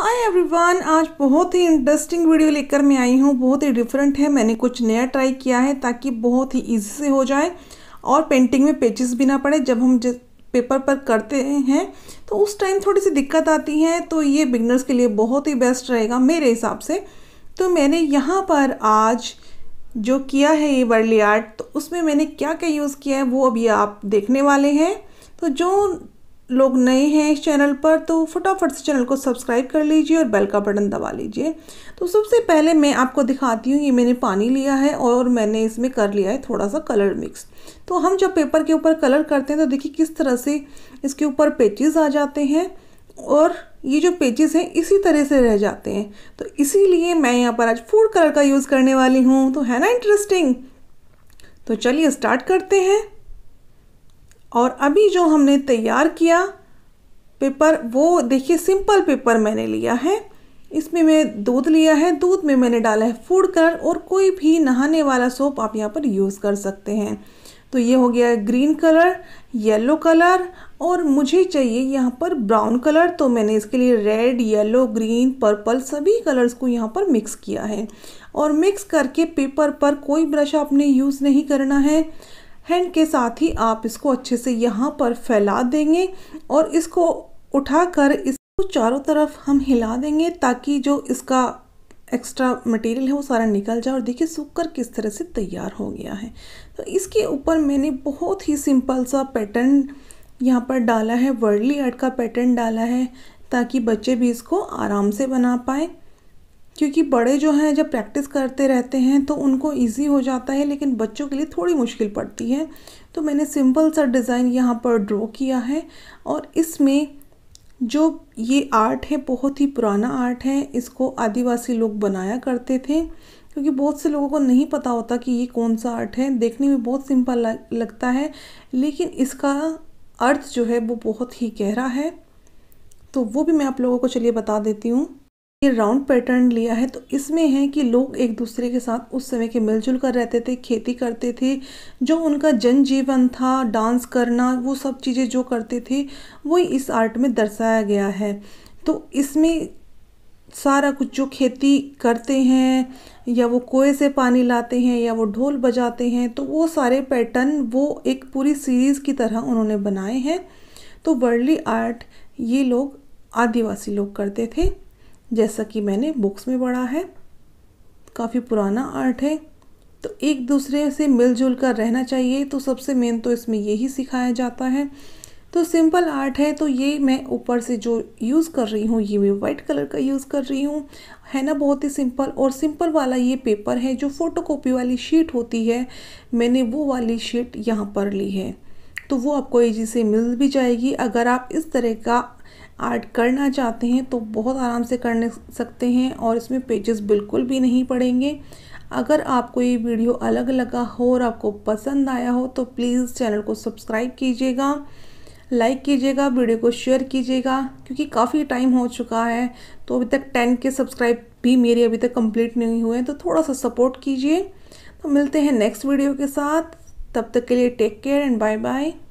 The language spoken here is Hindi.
हाय एवरीवन आज बहुत ही इंटरेस्टिंग वीडियो लेकर मैं आई हूँ बहुत ही डिफरेंट है मैंने कुछ नया ट्राई किया है ताकि बहुत ही इजी से हो जाए और पेंटिंग में पेजेस भी ना पड़े जब हम पेपर पर करते हैं तो उस टाइम थोड़ी सी दिक्कत आती है तो ये बिगनर्स के लिए बहुत ही बेस्ट रहेगा मेरे हिसाब से तो मैंने यहाँ पर आज जो किया है ये वर्ली आर्ट तो उसमें मैंने क्या क्या यूज़ किया है वो अभी आप देखने वाले हैं तो जो लोग नए हैं इस चैनल पर तो फटाफट से चैनल को सब्सक्राइब कर लीजिए और बेल का बटन दबा लीजिए तो सबसे पहले मैं आपको दिखाती हूँ ये मैंने पानी लिया है और मैंने इसमें कर लिया है थोड़ा सा कलर मिक्स तो हम जब पेपर के ऊपर कलर करते हैं तो देखिए किस तरह से इसके ऊपर पेजेस आ जाते हैं और ये जो पेजेस हैं इसी तरह से रह जाते हैं तो इसीलिए मैं यहाँ पर आज फूड कलर का यूज़ करने वाली हूँ तो है ना इंटरेस्टिंग तो चलिए स्टार्ट करते हैं और अभी जो हमने तैयार किया पेपर वो देखिए सिंपल पेपर मैंने लिया है इसमें मैं दूध लिया है दूध में मैंने डाला है फूड कलर और कोई भी नहाने वाला सोप आप यहाँ पर यूज़ कर सकते हैं तो ये हो गया ग्रीन कलर येलो कलर और मुझे चाहिए यहाँ पर ब्राउन कलर तो मैंने इसके लिए रेड येलो ग्रीन पर्पल सभी कलर्स को यहाँ पर मिक्स किया है और मिक्स करके पेपर पर कोई ब्रश आपने यूज़ नहीं करना है हैंड के साथ ही आप इसको अच्छे से यहाँ पर फैला देंगे और इसको उठाकर इसको चारों तरफ हम हिला देंगे ताकि जो इसका एक्स्ट्रा मटेरियल है वो सारा निकल जाए और देखिए सूखकर किस तरह से तैयार हो गया है तो इसके ऊपर मैंने बहुत ही सिंपल सा पैटर्न यहाँ पर डाला है वर्ली आर्ट का पैटर्न डाला है ताकि बच्चे भी इसको आराम से बना पाएँ क्योंकि बड़े जो हैं जब प्रैक्टिस करते रहते हैं तो उनको इजी हो जाता है लेकिन बच्चों के लिए थोड़ी मुश्किल पड़ती है तो मैंने सिंपल सा डिज़ाइन यहाँ पर ड्रॉ किया है और इसमें जो ये आर्ट है बहुत ही पुराना आर्ट है इसको आदिवासी लोग बनाया करते थे क्योंकि बहुत से लोगों को नहीं पता होता कि ये कौन सा आर्ट है देखने में बहुत सिंपल लगता है लेकिन इसका अर्थ जो है वो बहुत ही गहरा है तो वो भी मैं आप लोगों को चलिए बता देती हूँ ये राउंड पैटर्न लिया है तो इसमें है कि लोग एक दूसरे के साथ उस समय के मिलजुल कर रहते थे खेती करते थे जो उनका जनजीवन था डांस करना वो सब चीज़ें जो करते थे वो इस आर्ट में दर्शाया गया है तो इसमें सारा कुछ जो खेती करते हैं या वो कुएँ से पानी लाते हैं या वो ढोल बजाते हैं तो वो सारे पैटर्न वो एक पूरी सीरीज़ की तरह उन्होंने बनाए हैं तो वर्ली आर्ट ये लोग आदिवासी लोग करते थे जैसा कि मैंने बुक्स में पढ़ा है काफ़ी पुराना आर्ट है तो एक दूसरे से मिलजुल कर रहना चाहिए तो सबसे मेन तो इसमें यही सिखाया जाता है तो सिंपल आर्ट है तो ये मैं ऊपर से जो यूज़ कर रही हूँ ये मैं वाइट कलर का यूज़ कर रही हूँ है ना बहुत ही सिंपल और सिंपल वाला ये पेपर है जो फोटोकॉपी वाली शीट होती है मैंने वो वाली शीट यहाँ पर ली है तो वो आपको ईजी से मिल भी जाएगी अगर आप इस तरह का आर्ट करना चाहते हैं तो बहुत आराम से कर सकते हैं और इसमें पेजेस बिल्कुल भी नहीं पड़ेंगे अगर आपको ये वीडियो अलग लगा हो और आपको पसंद आया हो तो प्लीज़ चैनल को सब्सक्राइब कीजिएगा लाइक कीजिएगा वीडियो को शेयर कीजिएगा क्योंकि काफ़ी टाइम हो चुका है तो अभी तक टेन के सब्सक्राइब भी मेरे अभी तक कंप्लीट नहीं हुए हैं तो थोड़ा सा सपोर्ट कीजिए तो मिलते हैं नेक्स्ट वीडियो के साथ तब तक के लिए take care and bye bye